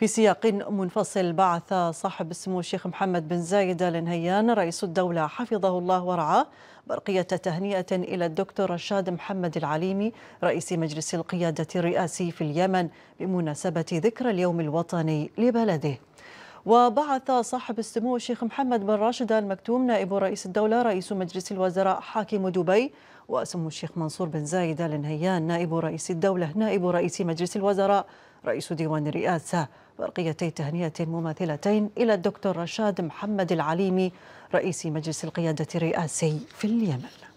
في سياق منفصل بعث صاحب السمو الشيخ محمد بن زايد نهيان رئيس الدولة حفظه الله ورعاه برقية تهنئة إلى الدكتور رشاد محمد العليمي رئيس مجلس القيادة الرئاسي في اليمن بمناسبة ذكرى اليوم الوطني لبلده وبعث صاحب السمو الشيخ محمد بن راشد آل مكتوم نائب رئيس الدولة رئيس مجلس الوزراء حاكم دبي وسمو الشيخ منصور بن زايد آل نهيان نائب رئيس الدولة نائب رئيس مجلس الوزراء رئيس ديوان الرئاسة برقيتي تهنئة مماثلتين إلى الدكتور رشاد محمد العليمي رئيس مجلس القيادة الرئاسي في اليمن